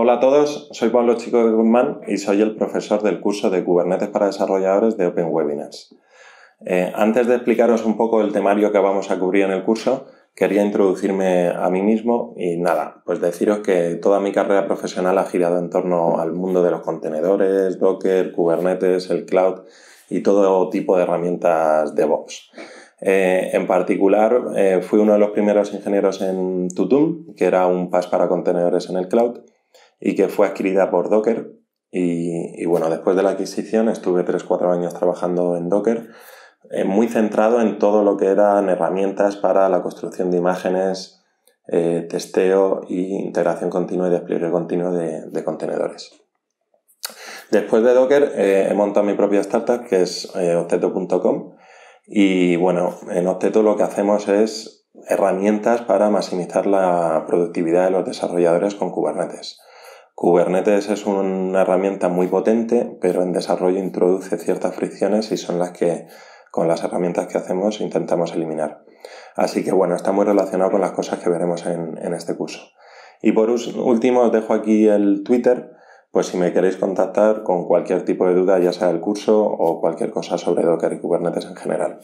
Hola a todos, soy Pablo Chico de Guzmán y soy el profesor del curso de Kubernetes para desarrolladores de Open Webinars. Eh, antes de explicaros un poco el temario que vamos a cubrir en el curso, quería introducirme a mí mismo y nada, pues deciros que toda mi carrera profesional ha girado en torno al mundo de los contenedores, Docker, Kubernetes, el cloud y todo tipo de herramientas DevOps. Eh, en particular, eh, fui uno de los primeros ingenieros en Tutum, que era un PaaS para contenedores en el cloud, y que fue adquirida por Docker. Y, bueno, después de la adquisición estuve 3-4 años trabajando en Docker, eh, muy centrado en todo lo que eran herramientas para la construcción de imágenes, eh, testeo e integración continua y despliegue continuo de, contenedores. Después de Docker eh, he montado mi propia startup que es Octeto.com y bueno, en Octeto lo que hacemos es herramientas para maximizar la productividad de los desarrolladores con Kubernetes. Kubernetes es una herramienta muy potente, pero en desarrollo introduce ciertas fricciones y son las que con las herramientas que hacemos intentamos eliminar. Así que bueno, está muy relacionado con las cosas que veremos en, este curso. Y por último os dejo aquí el Twitter, pues si me queréis contactar con cualquier tipo de duda, ya sea del curso o cualquier cosa sobre Docker y Kubernetes en general.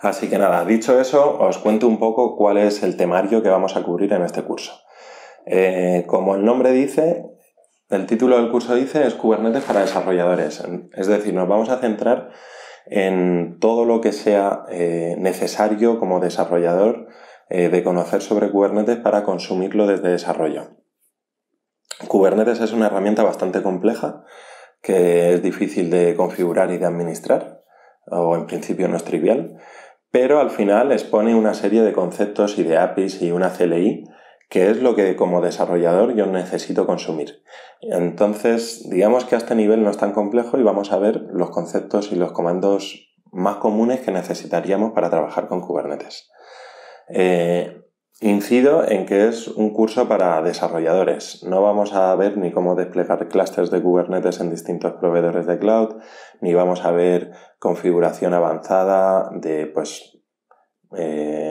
Así que nada, dicho eso, os cuento un poco cuál es el temario que vamos a cubrir en este curso. Eh, como el nombre dice, el título del curso dice es Kubernetes para desarrolladores. Es decir, nos vamos a centrar en todo lo que sea eh, necesario como desarrollador eh, de conocer sobre Kubernetes para consumirlo desde desarrollo. Kubernetes es una herramienta bastante compleja que es difícil de configurar y de administrar, o en principio no es trivial, pero al final expone una serie de conceptos y de APIs y una CLI qué es lo que como desarrollador yo necesito consumir. Entonces, digamos que a este nivel no es tan complejo y vamos a ver los conceptos y los comandos más comunes que necesitaríamos para trabajar con Kubernetes. Eh, incido en que es un curso para desarrolladores. No vamos a ver ni cómo desplegar clústeres de Kubernetes en distintos proveedores de cloud, ni vamos a ver configuración avanzada de pues eh,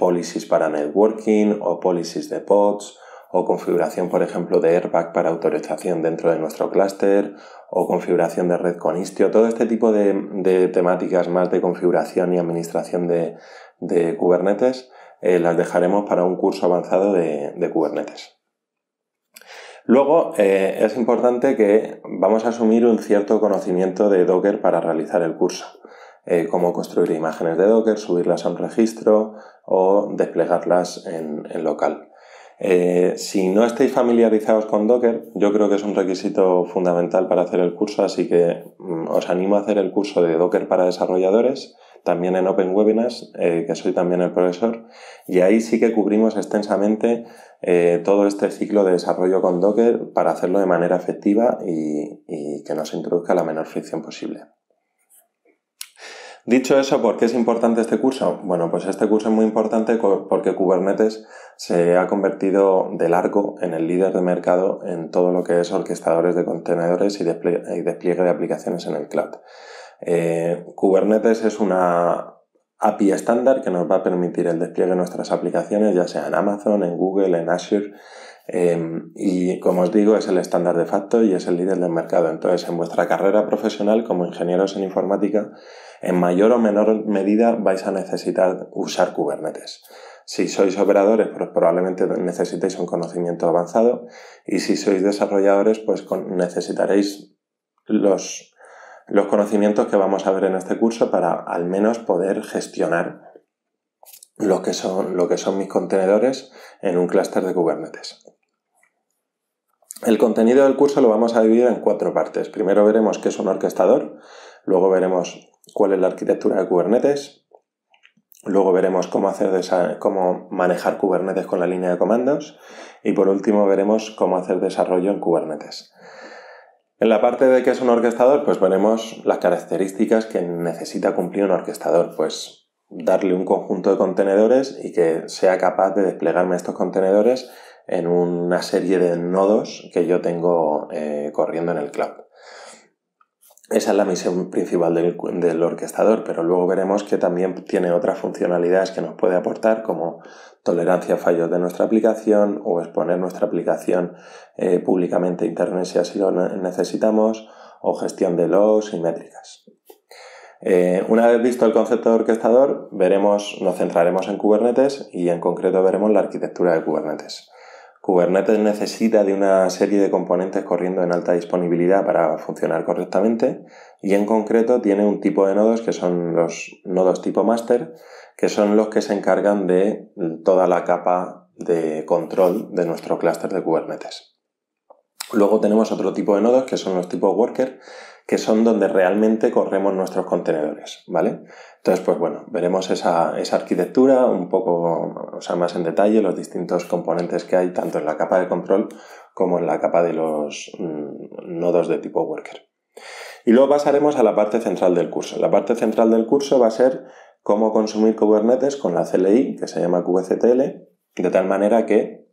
policies para networking o policies de pods o configuración, por ejemplo, de airbag para autorización dentro de nuestro clúster o configuración de red con Istio. Todo este tipo de, temáticas más de configuración y administración de, Kubernetes eh, las dejaremos para un curso avanzado de, Kubernetes. Luego eh, es importante que vamos a asumir un cierto conocimiento de Docker para realizar el curso. Eh, cómo construir imágenes de Docker, subirlas a un registro o desplegarlas en, local. Eh, si no estáis familiarizados con Docker, yo creo que es un requisito fundamental para hacer el curso, así que mm, os animo a hacer el curso de Docker para desarrolladores, también en Open Webinars, eh, que soy también el profesor, y ahí sí que cubrimos extensamente todo este ciclo de desarrollo con Docker para hacerlo de manera efectiva y, que no se introduzca la menor fricción posible. Dicho eso, ¿por qué es importante este curso? Bueno, pues este curso es muy importante porque Kubernetes se ha convertido de largo en el líder de mercado en todo lo que es orquestadores de contenedores y despliegue de aplicaciones en el cloud. Eh, Kubernetes es una API estándar que nos va a permitir el despliegue de nuestras aplicaciones, ya sea en Amazon, en Google, en Azure. Em, y como os digo, es el estándar de facto y es el líder del mercado. Entonces, en vuestra carrera profesional como ingenieros en informática, en mayor o menor medida vais a necesitar usar Kubernetes. Si sois operadores, pues probablemente necesitéis un conocimiento avanzado y si sois desarrolladores, pues necesitaréis los, conocimientos que vamos a ver en este curso para al menos poder gestionar lo que son, lo que son mis contenedores en un clúster de Kubernetes. El contenido del curso lo vamos a dividir en cuatro partes. Primero veremos qué es un orquestador, Luego veremos cuál es la arquitectura de Kubernetes. Luego veremos cómo, hacer cómo manejar Kubernetes con la línea de comandos. Y por último veremos cómo hacer desarrollo en Kubernetes. En la parte de qué es un orquestador, pues veremos las características que necesita cumplir un orquestador. Pues darle un conjunto de contenedores y que sea capaz de desplegarme estos contenedores en una serie de nodos que yo tengo eh, corriendo en el cloud. Esa es la misión principal del, orquestador, pero luego veremos que también tiene otras funcionalidades que nos puede aportar, como tolerancia a fallos de nuestra aplicación o exponer nuestra aplicación eh, públicamente a Internet si así lo necesitamos, o gestión de logs y métricas. Eh, una vez visto el concepto de orquestador, veremos, nos centraremos en Kubernetes y en concreto veremos la arquitectura de Kubernetes. Kubernetes necesita de una serie de componentes corriendo en alta disponibilidad para funcionar correctamente y en concreto tiene un tipo de nodos que son los nodos tipo master, que son los que se encargan de toda la capa de control de nuestro clúster de Kubernetes. Luego tenemos otro tipo de nodos que son los tipos worker, que son donde realmente corremos nuestros contenedores, ¿vale? Entonces, pues bueno, veremos esa, arquitectura un poco, o sea, más en detalle, los distintos componentes que hay, tanto en la capa de control como en la capa de los mm, nodos de tipo worker. Y luego pasaremos a la parte central del curso. La parte central del curso va a ser cómo consumir Kubernetes con la CLI, que se llama kubectl, de tal manera que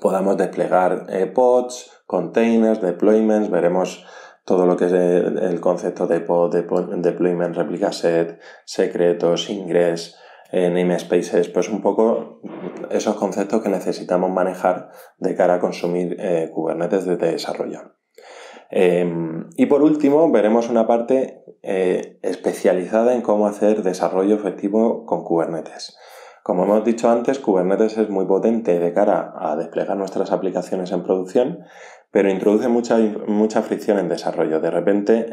podamos desplegar eh, pods, containers, deployments, veremos todo lo que es el, concepto de pod, deployment, replica set, secretos, ingress, eh, namespaces, pues un poco esos conceptos que necesitamos manejar de cara a consumir eh, Kubernetes de desarrollo. Em, y por último, veremos una parte eh, especializada en cómo hacer desarrollo efectivo con Kubernetes. Como hemos dicho antes, Kubernetes es muy potente de cara a desplegar nuestras aplicaciones en producción, pero introduce mucha, mucha fricción en desarrollo. De repente,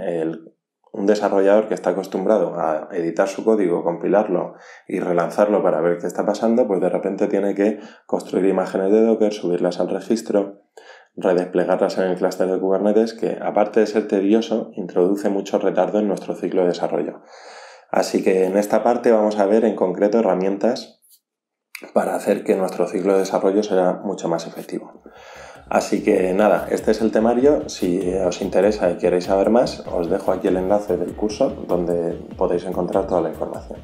un desarrollador que está acostumbrado a editar su código, compilarlo y relanzarlo para ver qué está pasando, pues de repente tiene que construir imágenes de Docker, subirlas al registro, redesplegarlas en el clúster de Kubernetes, que aparte de ser tedioso, introduce mucho retardo en nuestro ciclo de desarrollo. Así que en esta parte vamos a ver en concreto herramientas para hacer que nuestro ciclo de desarrollo sea mucho más efectivo. Así que nada, este es el temario. Si os interesa y queréis saber más, os dejo aquí el enlace del curso donde podéis encontrar toda la información.